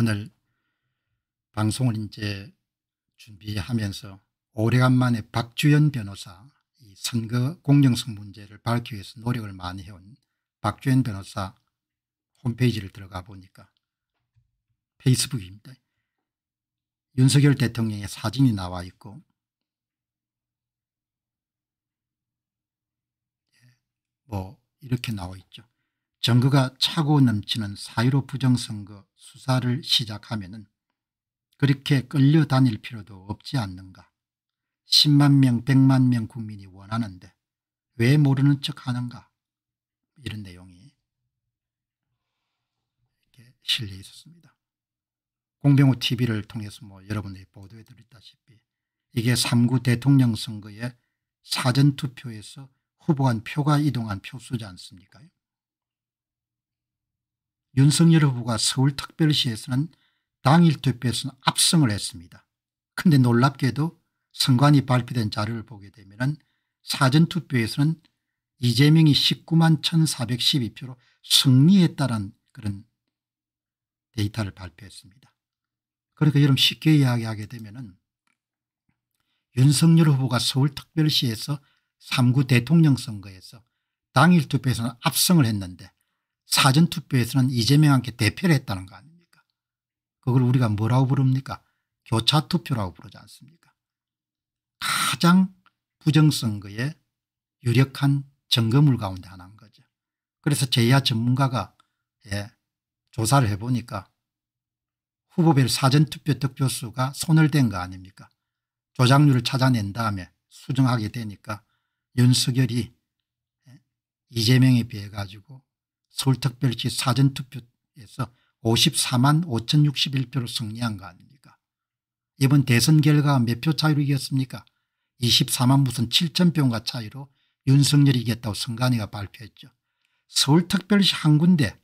오늘 방송을 이제 준비하면서 오래간만에 박주연 변호사 이 선거 공정성 문제를 밝히기 위해서 노력을 많이 해온 박주연 변호사 홈페이지를 들어가 보니까 페이스북입니다. 윤석열 대통령의 사진이 나와 있고 예, 뭐 이렇게 나와 있죠. 정거가 차고 넘치는 사1 5 부정선거 수사를 시작하면 그렇게 끌려다닐 필요도 없지 않는가. 10만 명, 100만 명 국민이 원하는데 왜 모르는 척하는가. 이런 내용이 이렇게 실려 있었습니다. 공병호 TV를 통해서 뭐 여러분들이 보도해 드렸다시피 이게 3구 대통령 선거의 사전투표에서 후보한 표가 이동한 표수지 않습니까? 윤석열 후보가 서울특별시에서는 당일 투표에서는 압승을 했습니다. 근데 놀랍게도 선관위 발표된 자료를 보게 되면 사전투표에서는 이재명이 19만 1412표로 승리했다는 그런 데이터를 발표했습니다. 그러니까 여러분 쉽게 이야기하게 되면 윤석열 후보가 서울특별시에서 3구 대통령 선거에서 당일 투표에서는 압승을 했는데 사전투표에서는 이재명한테 대표를 했다는 거 아닙니까 그걸 우리가 뭐라고 부릅니까 교차투표라고 부르지 않습니까 가장 부정선거에 유력한 점검물 가운데 하나인 거죠. 그래서 제야 전문가가 예, 조사를 해보니까 후보별 사전투표 득표수가 손을 댄 거 아닙니까 조작률을 찾아낸 다음에 수정하게 되니까 윤석열이 예, 이재명에 비해 가지고 서울특별시 사전투표에서 54만 5,061표로 승리한 거 아닙니까? 이번 대선 결과가 몇 표 차이로 이겼습니까? 24만 무슨 7천표인가 차이로 윤석열이 이겼다고 선관위가 발표했죠. 서울특별시 한 군데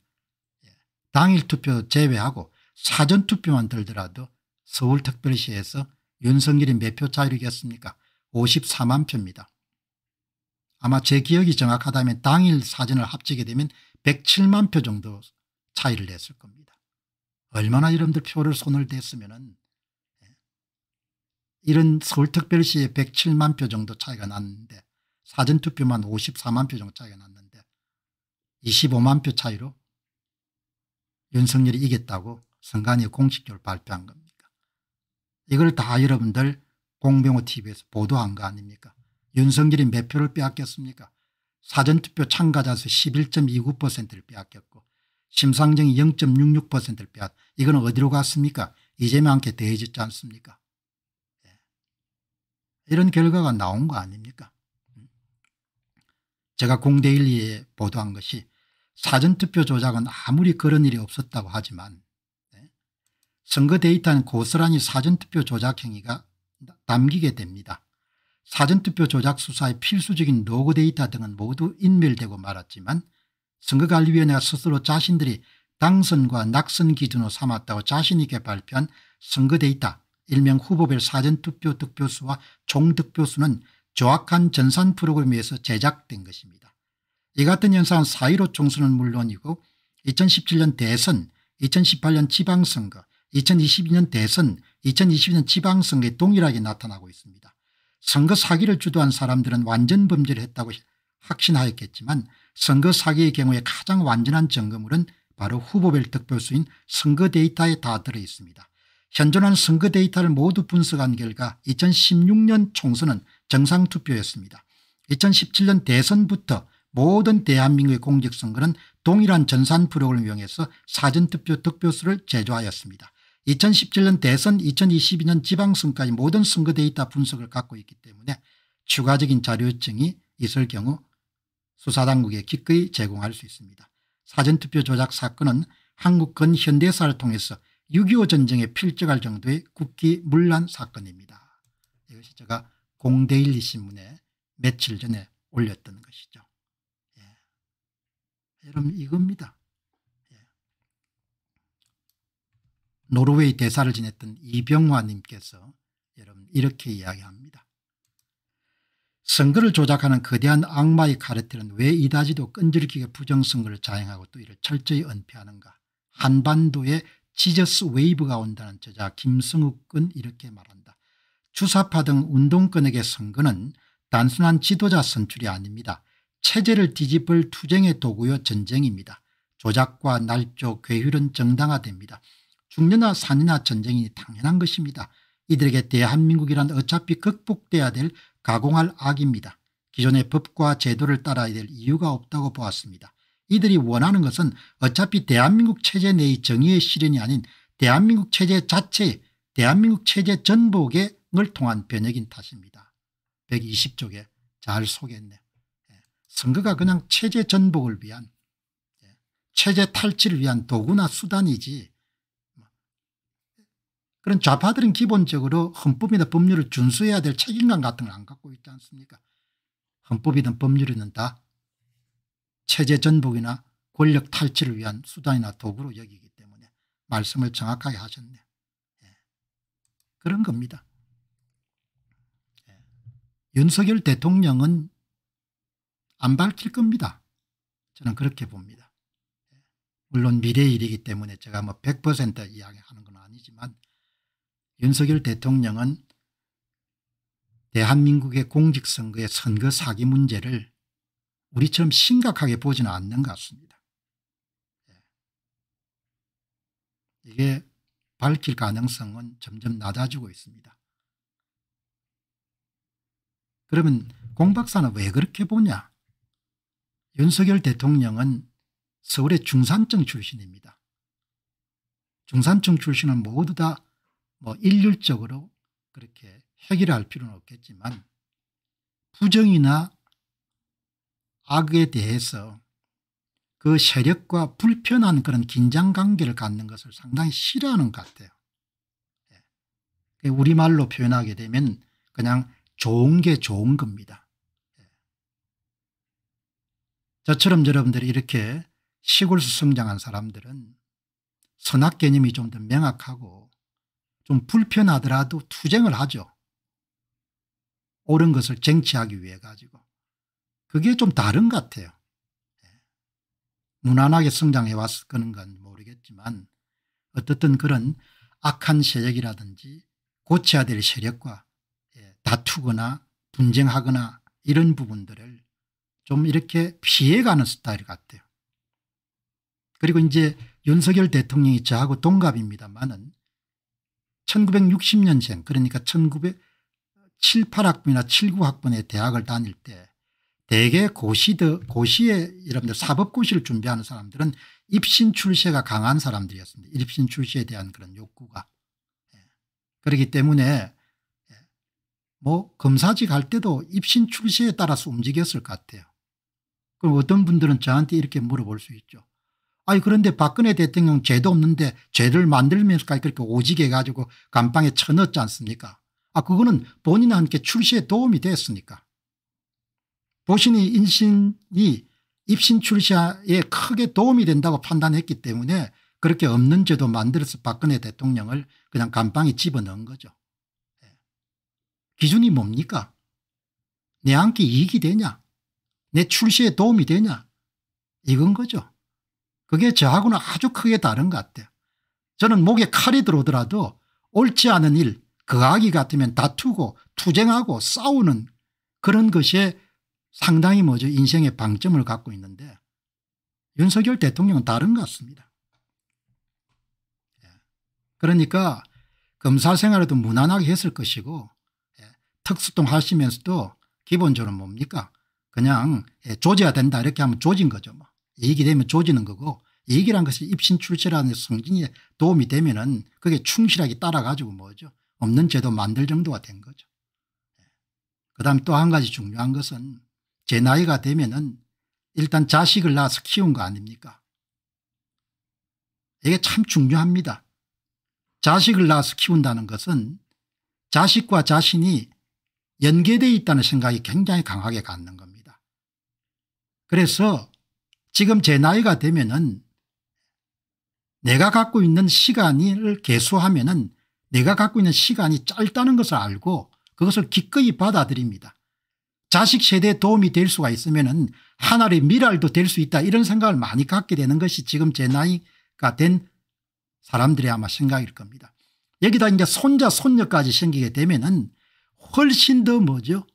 예, 당일 투표 제외하고 사전투표만 들더라도 서울특별시에서 윤석열이 몇 표 차이로 이겼습니까? 54만 표입니다. 아마 제 기억이 정확하다면 당일 사전을 합치게 되면 107만 표 정도 차이를 냈을 겁니다. 얼마나 이런들 표를 손을 댔으면 예. 이런 서울특별시에 107만 표 정도 차이가 났는데 사전투표만 54만 표 정도 차이가 났는데 25만 표 차이로 윤석열이 이겼다고 선관위 공식적으로 발표한 겁니까? 이걸 다 여러분들 공병호 TV에서 보도한 거 아닙니까? 윤석열이 몇 표를 빼앗겼습니까? 사전투표 참가자 수 11.29%를 빼앗겼고 심상정이 0.66%를 빼앗 이건 어디로 갔습니까 이재명한테 대해졌지 않습니까 예. 이런 결과가 나온 거 아닙니까 음. 제가 공대일리에 보도한 것이 사전투표 조작은 아무리 그런 일이 없었다고 하지만 예. 선거 데이터는 고스란히 사전투표 조작 행위가 남기게 됩니다. 사전투표 조작 수사의 필수적인 로그 데이터 등은 모두 인멸되고 말았지만 선거관리위원회가 스스로 자신들이 당선과 낙선 기준으로 삼았다고 자신있게 발표한 선거 데이터 일명 후보별 사전투표 득표수와 총득표수는 조악한 전산 프로그램에 서 제작된 것입니다. 이 같은 현상은 4.15 총선은 물론이고 2017년 대선 2018년 지방선거 2022년 대선 2022년 지방선거에 동일하게 나타나고 있습니다. 선거 사기를 주도한 사람들은 완전 범죄를 했다고 확신하였겠지만 선거 사기의 경우에 가장 완전한 점검물은 바로 후보별 득표수인 선거 데이터에 다 들어있습니다. 현존한 선거 데이터를 모두 분석한 결과 2016년 총선은 정상투표였습니다. 2017년 대선부터 모든 대한민국의 공직선거는 동일한 전산 프로그램을 이용해서 사전투표 득표수를 제조하였습니다. 2017년 대선 2022년 지방선까지 모든 선거 데이터 분석을 갖고 있기 때문에 추가적인 자료 요청이 있을 경우 수사당국에 기꺼이 제공할 수 있습니다. 사전투표 조작 사건은 한국근현대사를 통해서 6.25 전쟁에 필적할 정도의 국기 물란 사건입니다. 이것이 제가 공대일리 신문에 며칠 전에 올렸던 것이죠. 예. 여러분 이겁니다. 노르웨이 대사를 지냈던 이병화님께서 여러분 이렇게 이야기합니다. 선거를 조작하는 거대한 악마의 카르텔은 왜 이다지도 끈질기게 부정선거를 자행하고 또 이를 철저히 은폐하는가. 한반도에 지저스 웨이브가 온다는 저자 김승욱은 이렇게 말한다. 주사파 등 운동권에게 선거는 단순한 지도자 선출이 아닙니다. 체제를 뒤집을 투쟁의 도구요 전쟁입니다. 조작과 날조, 괴율은 정당화됩니다. 죽느나 사느나 전쟁이 당연한 것입니다. 이들에게 대한민국이란 어차피 극복돼야 될 가공할 악입니다. 기존의 법과 제도를 따라야 될 이유가 없다고 보았습니다. 이들이 원하는 것은 어차피 대한민국 체제 내의 정의의 실현이 아닌 대한민국 체제 자체, 대한민국 체제 전복을 통한 변혁인 탓입니다. 120쪽에 잘 소개했네요. 예. 선거가 그냥 체제 전복을 위한 예. 체제 탈취를 위한 도구나 수단이지 그런 좌파들은 기본적으로 헌법이나 법률을 준수해야 될 책임감 같은 걸 안 갖고 있지 않습니까 헌법이든 법률이든 다 체제 전복이나 권력 탈취를 위한 수단이나 도구로 여기기 때문에 말씀을 정확하게 하셨네요. 예. 그런 겁니다. 예. 윤석열 대통령은 안 밝힐 겁니다. 저는 그렇게 봅니다. 예. 물론 미래일이기 때문에 제가 뭐 100% 이야기하는 건 아니지만 윤석열 대통령은 대한민국의 공직선거의 선거 사기 문제를 우리처럼 심각하게 보지는 않는 것 같습니다. 예. 이게 밝힐 가능성은 점점 낮아지고 있습니다. 그러면 공 박사는 왜 그렇게 보냐 윤석열 대통령은 서울의 중산층 출신입니다. 중산층 출신은 모두 다뭐 일률적으로 그렇게 해결할 필요는 없겠지만 부정이나 악에 대해서 그 세력과 불편한 그런 긴장관계를 갖는 것을 상당히 싫어하는 것 같아요. 예. 우리말로 표현하게 되면 그냥 좋은 게 좋은 겁니다. 예. 저처럼 여러분들이 이렇게 시골에서 성장한 사람들은 선악 개념이 좀 더 명확하고 좀 불편하더라도 투쟁을 하죠. 옳은 것을 쟁취하기 위해 가지고. 그게 좀 다른 것 같아요. 예. 무난하게 성장해 왔을 거는 건 모르겠지만 어떻든 그런 악한 세력이라든지 고쳐야 될 세력과 예, 다투거나 분쟁하거나 이런 부분들을 좀 이렇게 피해가는 스타일 같아요. 그리고 이제 윤석열 대통령이 저하고 동갑입니다만은 1960년생 그러니까 1907, 8학번이나 7, 9학번의 대학을 다닐 때 대개 고시드, 고시에 여러분들 사법고시를 준비하는 사람들은 입신 출세가 강한 사람들이었습니다. 입신 출세에 대한 그런 욕구가. 예. 그렇기 때문에 예. 뭐 검사직 할 때도 입신 출세에 따라서 움직였을 것 같아요. 그럼 어떤 분들은 저한테 이렇게 물어볼 수 있죠. 아니 그런데 박근혜 대통령 죄도 없는데 죄를 만들면서까지 그렇게 오지게 해 가지고 감방에 쳐넣지 않습니까 아 그거는 본인한테 출시에 도움이 됐으니까 보신이 인신이 입신 출시에 크게 도움이 된다고 판단했기 때문에 그렇게 없는 죄도 만들어서 박근혜 대통령을 그냥 감방에 집어넣은 거죠. 예. 기준이 뭡니까? 내한테 이익이 되냐? 내 출시에 도움이 되냐? 이건 거죠. 그게 저하고는 아주 크게 다른 것 같아요. 저는 목에 칼이 들어오더라도 옳지 않은 일, 거하기 그 같으면 다투고 투쟁하고 싸우는 그런 것에 상당히 뭐죠 인생의 방점을 갖고 있는데 윤석열 대통령은 다른 것 같습니다. 예. 그러니까 검사 생활에도 무난하게 했을 것이고 예. 특수통 하시면서도 기본적으로 뭡니까 그냥 예, 조져야 된다 이렇게 하면 조진 거죠. 뭐. 이익이 되면 조지는 거고 이익이란 것이 입신 출세라는 성진에 도움이 되면은 그게 충실하게 따라가지고 뭐죠 없는 제도 만들 정도가 된 거죠. 예. 그다음 또 한 가지 중요한 것은 제 나이가 되면은 일단 자식을 낳아서 키운 거 아닙니까? 이게 참 중요합니다. 자식을 낳아서 키운다는 것은 자식과 자신이 연계되어 있다는 생각이 굉장히 강하게 갖는 겁니다. 그래서 지금 제 나이가 되면은 내가 갖고 있는 시간을 개수하면은 내가 갖고 있는 시간이 짧다는 것을 알고 그것을 기꺼이 받아들입니다. 자식 세대에 도움이 될 수가 있으면은 하나의 미랄도 될 수 있다 이런 생각을 많이 갖게 되는 것이 지금 제 나이가 된 사람들의 아마 생각일 겁니다. 여기다 이제 손자 손녀까지 생기게 되면은 훨씬 더 뭐죠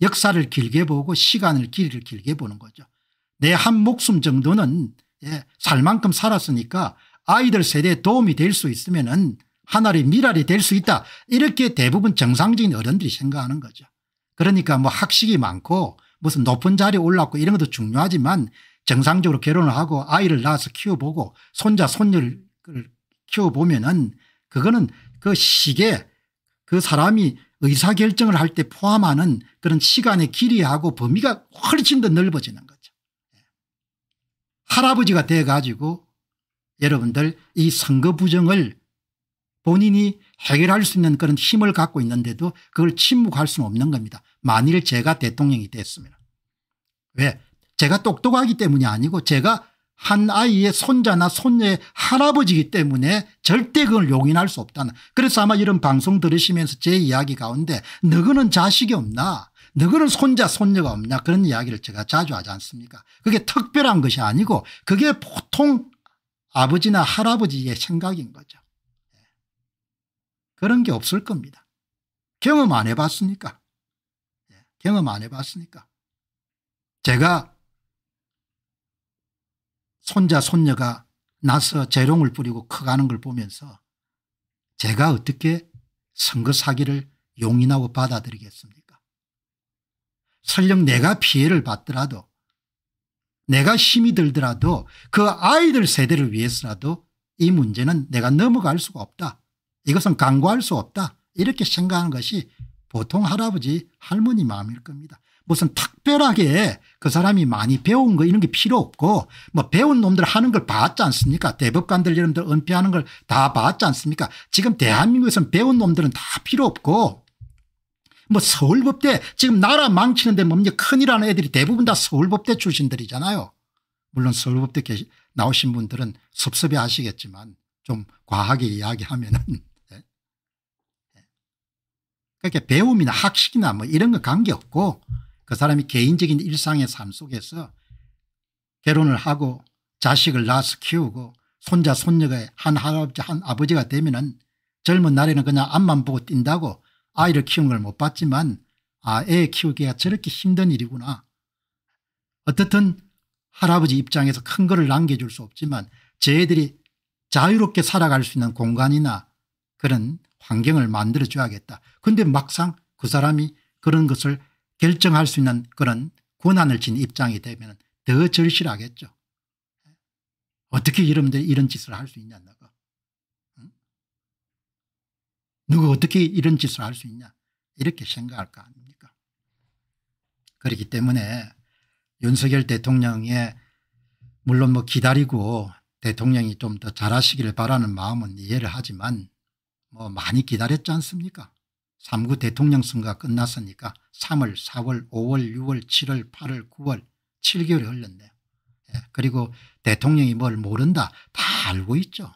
역사를 길게 보고 시간을 길을 길게 보는 거죠. 내한 목숨 정도는 예, 살 만큼 살았으니까 아이들 세대에 도움이 될 수 있으면 은 하나의 미랄이 될 수 있다 이렇게 대부분 정상적인 어른들이 생각하는 거죠. 그러니까 뭐 학식이 많고 무슨 높은 자리에 올랐고 이런 것도 중요하지만 정상적으로 결혼을 하고 아이를 낳아서 키워보고 손자 손녀를 키워보면 은 그거는 그시계그 사람이 의사결정을 할 때 포함하는 그런 시간의 길이하고 범위가 훨씬 더 넓어지는 할아버지가 돼 가지고 여러분들 이 선거 부정을 본인이 해결할 수 있는 그런 힘을 갖고 있는데도 그걸 침묵할 수는 없는 겁니다. 만일 제가 대통령이 됐습니다 왜? 제가 똑똑하기 때문이 아니고 제가 한 아이의 손자나 손녀의 할아버지이기 때문에 절대 그걸 용인할 수 없다는 그래서 아마 이런 방송 들으시면서 제 이야기 가운데 너그는 자식이 없나 너그는 손자 손녀가 없냐 그런 이야기를 제가 자주 하지 않습니까 그게 특별한 것이 아니고 그게 보통 아버지나 할아버지의 생각인 거죠. 예. 그런 게 없을 겁니다. 경험 안 해봤으니까. 예. 경험 안 해봤으니까. 제가 손자 손녀가 나서 재롱을 뿌리고 커가는 걸 보면서 제가 어떻게 선거 사기를 용인하고 받아들이겠습니까 설령 내가 피해를 받더라도 내가 힘이 들더라도 그 아이들 세대를 위해서라도 이 문제는 내가 넘어갈 수가 없다. 이것은 강구할 수 없다. 이렇게 생각하는 것이 보통 할아버지 할머니 마음일 겁니다. 무슨 특별하게 그 사람이 많이 배운 거 이런 게 필요 없고 뭐 배운 놈들 하는 걸 봤지 않습니까 대법관들 여러분들 은폐하는 걸 다 봤지 않습니까 지금 대한민국에서는 배운 놈들은 다 필요 없고 뭐 서울법대 지금 나라 망치는데 뭡니까 큰이라는 애들이 대부분 다 서울법대 출신들이잖아요. 물론 서울법대 계시, 나오신 분들은 섭섭해 하시겠지만 좀 과하게 이야기하면은 네. 예. 예. 그렇게 그러니까 배움이나 학식이나 뭐 이런 거 관계없고 그 사람이 개인적인 일상의 삶 속에서 결혼을 하고 자식을 낳아서 키우고 손자 손녀가 한 할아버지 한 아버지가 되면은 젊은 날에는 그냥 앞만 보고 뛴다고 아이를 키운 걸 못 봤지만 아애 키우기가 저렇게 힘든 일이구나. 어떻든 할아버지 입장에서 큰 거를 남겨줄 수 없지만 저희들이 자유롭게 살아갈 수 있는 공간이나 그런 환경을 만들어줘야겠다. 근데 막상 그 사람이 그런 것을 결정할 수 있는 그런 권한을 진 입장이 되면 더 절실하겠죠. 어떻게 이런들 이런 짓을 할 수 있냐고. 누가 어떻게 이런 짓을 할 수 있냐 이렇게 생각할 거 아닙니까 그렇기 때문에 윤석열 대통령의 물론 뭐 기다리고 대통령이 좀 더 잘하시기를 바라는 마음은 이해를 하지만 뭐 많이 기다렸지 않습니까 3구 대통령 선거가 끝났으니까 3월 4월 5월 6월 7월 8월 9월 7개월이 흘렀네요. 예, 그리고 대통령이 뭘 모른다 다 알고 있죠.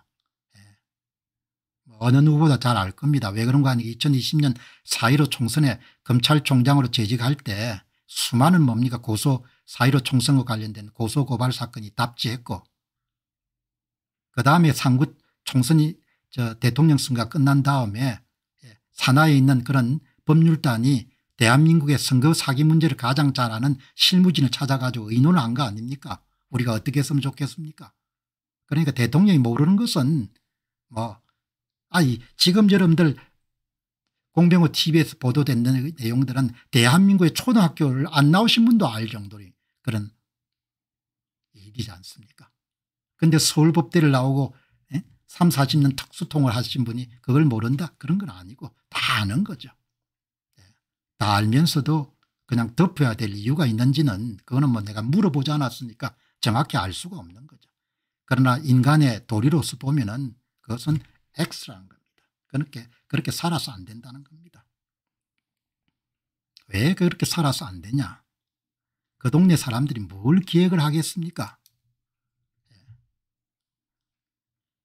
어느 누구보다 잘 알 겁니다. 왜 그런가 하니 2020년 4.15 총선에 검찰총장으로 재직할 때 수많은 뭡니까 고소 4.15 총선과 관련된 고소고발 사건이 답지했고 그다음에 상구 총선이 저 대통령 선거가 끝난 다음에 예, 산하에 있는 그런 법률단이 대한민국의 선거 사기 문제를 가장 잘 아는 실무진을 찾아가지고 의논을 한 거 아닙니까 우리가 어떻게 했으면 좋겠습니까 그러니까 대통령이 모르는 것은 뭐 아니 지금 여러분들 공병호 tv에서 보도된 내용들은 대한민국의 초등학교를 안 나오신 분도 알정도로 그런 일이지 않습니까 근데 서울법대를 나오고 3, 예? 40년 특수통을 하신 분이 그걸 모른다 그런 건 아니고 다 아는 거죠 예. 다 알면서도 그냥 덮어야 될 이유가 있는지는 그거는 뭐 내가 물어보지 않았으니까 정확히 알 수가 없는 거죠. 그러나 인간의 도리로서 보면 은 그것은 X라는 겁니다. 그렇게, 그렇게 살아서 안 된다는 겁니다. 왜 그렇게 살아서 안 되냐? 그 동네 사람들이 뭘 기획을 하겠습니까? 예.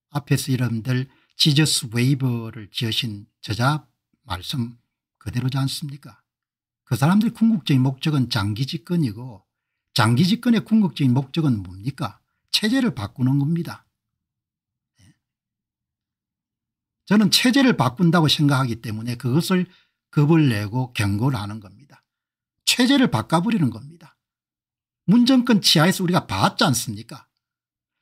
앞에서 여러분들 지저스 웨이버를 지으신 저자 말씀 그대로지 않습니까? 그 사람들의 궁극적인 목적은 장기 집권이고 장기 집권의 궁극적인 목적은 뭡니까? 체제를 바꾸는 겁니다. 저는 체제를 바꾼다고 생각하기 때문에 그것을 겁을 내고 경고를 하는 겁니다. 체제를 바꿔버리는 겁니다. 문정권 치하에서 우리가 봤지 않습니까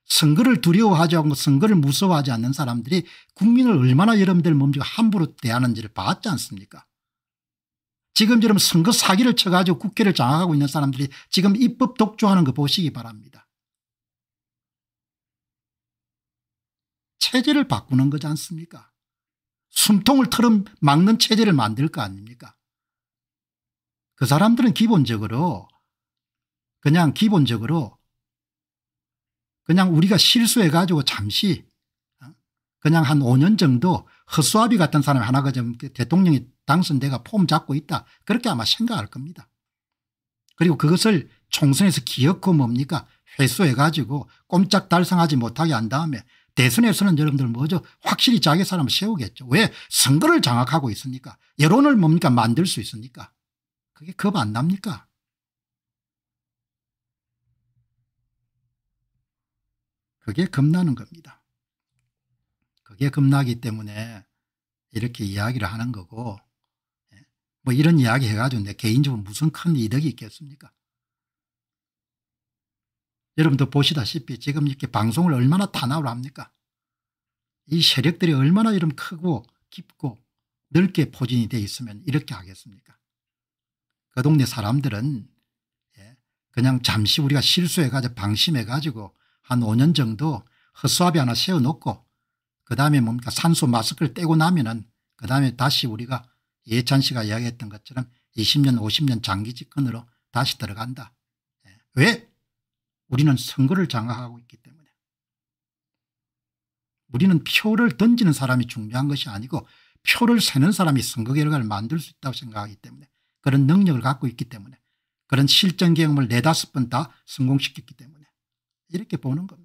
선거를 두려워하지 않고 선거를 무서워하지 않는 사람들이 국민을 얼마나 여러분들 몸지가 함부로 대하는지를 봤지 않습니까 지금처럼 선거 사기를 쳐가지고 국회를 장악하고 있는 사람들이 지금 입법 독주하는 거 보시기 바랍니다. 체제를 바꾸는 거지 않습니까 숨통을 틀어 막는 체제를 만들 거 아닙니까 그 사람들은 기본적으로 그냥 기본적으로 그냥 우리가 실수해 가지고 잠시 어? 그냥 한 5년 정도 허수아비 같은 사람 하나가 그 좀 대통령이 당선돼가 폼 잡고 있다 그렇게 아마 생각할 겁니다. 그리고 그것을 총선에서 기어코 뭡니까 회수해 가지고 꼼짝 달성하지 못하게 한 다음에 대선에서는 여러분들 뭐죠 확실히 자기 사람을 세우겠죠. 왜 선거를 장악하고 있습니까 여론을 뭡니까 만들 수있습니까 그게 겁 안 납니까 그게 겁나는 겁니다. 그게 겁나기 때문에 이렇게 이야기를 하는 거고 예. 뭐 이런 이야기 해가지고 내 개인적으로 무슨 큰 이득이 있겠습니까 여러분도 보시다시피 지금 이렇게 방송을 얼마나 탄압을 합니까 이 세력들이 얼마나 이런 크고 깊고 넓게 포진이 돼 있으면 이렇게 하겠습니까 그 동네 사람들은 예, 그냥 잠시 우리가 실수해가지고 방심해가지고 한 5년 정도 헛수압이 하나 세워놓고 그 다음에 뭡니까 산소 마스크를 떼고 나면은 그 다음에 다시 우리가 예찬 씨가 이야기했던 것처럼 20년 50년 장기 집권으로 다시 들어간다. 예. 왜? 우리는 선거를 장악하고 있기 때문에 우리는 표를 던지는 사람이 중요한 것이 아니고 표를 세는 사람이 선거 결과를 만들 수 있다고 생각하기 때문에 그런 능력을 갖고 있기 때문에 그런 실전 경험을 네다섯 번 다 성공시켰기 때문에 이렇게 보는 겁니다.